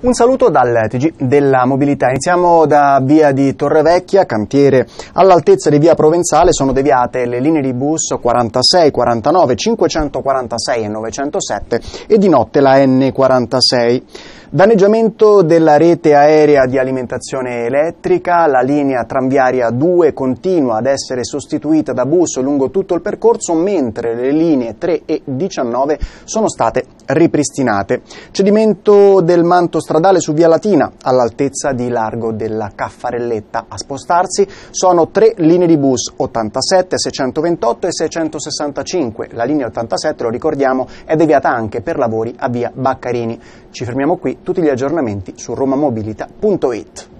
Un saluto dal TG della mobilità. Iniziamo da via di Torrevecchia, cantiere all'altezza di via Provenzale. Sono deviate le linee di bus 46, 49, 546 e 907 e di notte la N46. Danneggiamento della rete aerea di alimentazione elettrica, la linea tranviaria 2 continua ad essere sostituita da bus lungo tutto il percorso, mentre le linee 3 e 19 sono state ripristinate. Cedimento del manto stradale su Via Latina all'altezza di largo della Caffarelletta. A spostarsi sono tre linee di bus 87, 628 e 665. La linea 87, lo ricordiamo, è deviata anche per lavori a Via Baccarini. Ci fermiamo qui, tutti gli aggiornamenti su romamobilita.it.